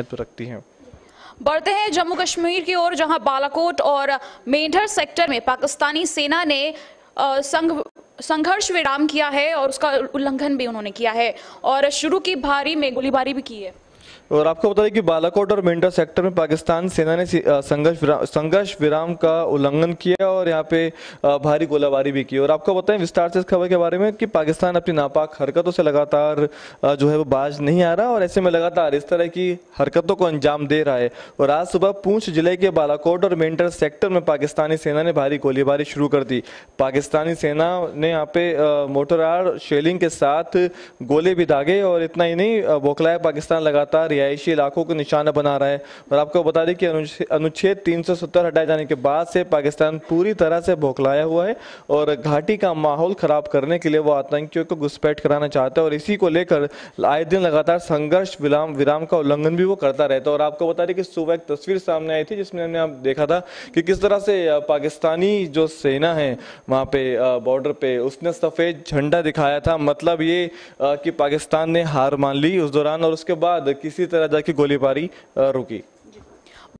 महत्व रखती हैं बढ़ते हैं जम्मू कश्मीर की ओर जहां बालाकोट और मेंढर सेक्टर में पाकिस्तानी सेना ने संघ संघर्ष विराम किया है और उसका उल्लंघन भी उन्होंने किया है और शुरू की भारी में गोलीबारी भी की है और आपको बता दें कि बालाकोट और मेंढा सेक्टर में पाकिस्तान सेना ने संघर्ष संघर्ष विराम का उल्लंघन किया और यहाँ पे भारी गोलाबारी भी की और आपको बताएं विस्तार से इस खबर के बारे में कि पाकिस्तान अपनी नापाक हरकतों से लगातार जो है वो बाज नहीं आ रहा और ऐसे में लगातार इस तरह की हरकतों को अंजाम दे रहा है और आज सुबह पूंछ जिले के बालाकोट और मेंटर सेक्टर में पाकिस्तानी सेना ने भारी गोलीबारी शुरू कर दी पाकिस्तानी सेना ने यहाँ पे मोटरार शेलिंग के साथ गोले भी दागे और इतना ही नहीं बोखलाया पाकिस्तान लगातार रिहायशी इलाकों को निशाना बना रहा है और आपको बता दें कि अनुच्छेद 370 हटाए जाने के बाद से पाकिस्तान पूरी तरह से बौखलाया हुआ है और घाटी का माहौल ख़राब करने के लिए वो आतंकियों को घुसपैठ कराना चाहता है और इसी को लेकर आए दिन लगातार संघर्ष विराम विराम का उल्लंघन भी वो करता रहता है और आपको बता दें कि सुबह एक तस्वीर सामने आई थी जिसमें हमने आप देखा था कि किस तरह से पाकिस्तानी जो सेना है वहाँ पे बॉर्डर पे उसने सफ़ेद झंडा दिखाया था मतलब ये कि पाकिस्तान ने हार मान ली उस दौरान और उसके बाद किसी तरह जाके गोलीबारी रुकी